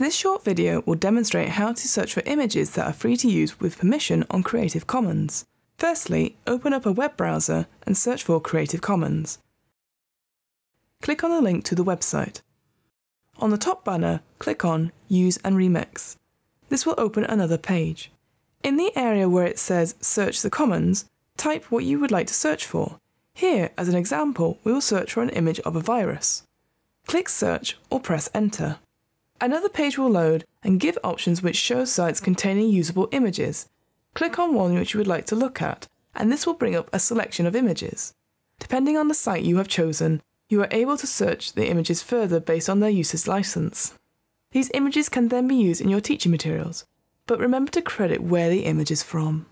This short video will demonstrate how to search for images that are free to use with permission on Creative Commons. Firstly, open up a web browser and search for Creative Commons. Click on the link to the website. On the top banner, click on Use and Remix. This will open another page. In the area where it says Search the Commons, type what you would like to search for. Here, as an example, we will search for an image of a virus. Click Search or press Enter. Another page will load and give options which show sites containing usable images. Click on one which you would like to look at, and this will bring up a selection of images. Depending on the site you have chosen, you are able to search the images further based on their user's license. These images can then be used in your teaching materials, but remember to credit where the image is from.